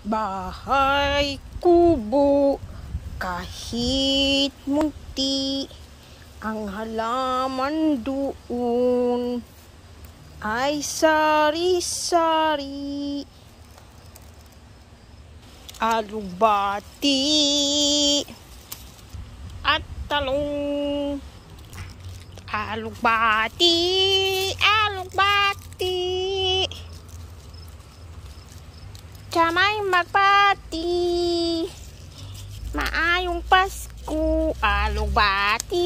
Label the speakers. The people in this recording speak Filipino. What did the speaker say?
Speaker 1: Bahay, kubo, kahit munti, ang halaman doon ay sari-sari.
Speaker 2: Alubati at talong. Alubati Kamay magpati. Maayong Pasko. Alubati.